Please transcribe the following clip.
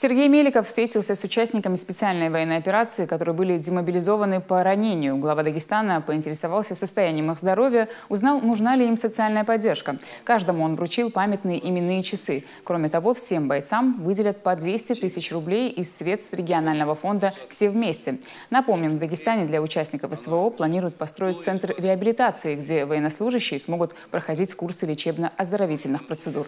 Сергей Меликов встретился с участниками специальной военной операции, которые были демобилизованы по ранению. Глава Дагестана поинтересовался состоянием их здоровья, узнал, нужна ли им социальная поддержка. Каждому он вручил памятные именные часы. Кроме того, всем бойцам выделят по 200 тысяч рублей из средств регионального фонда «Все вместе». Напомним, в Дагестане для участников СВО планируют построить центр реабилитации, где военнослужащие смогут проходить курсы лечебно-оздоровительных процедур.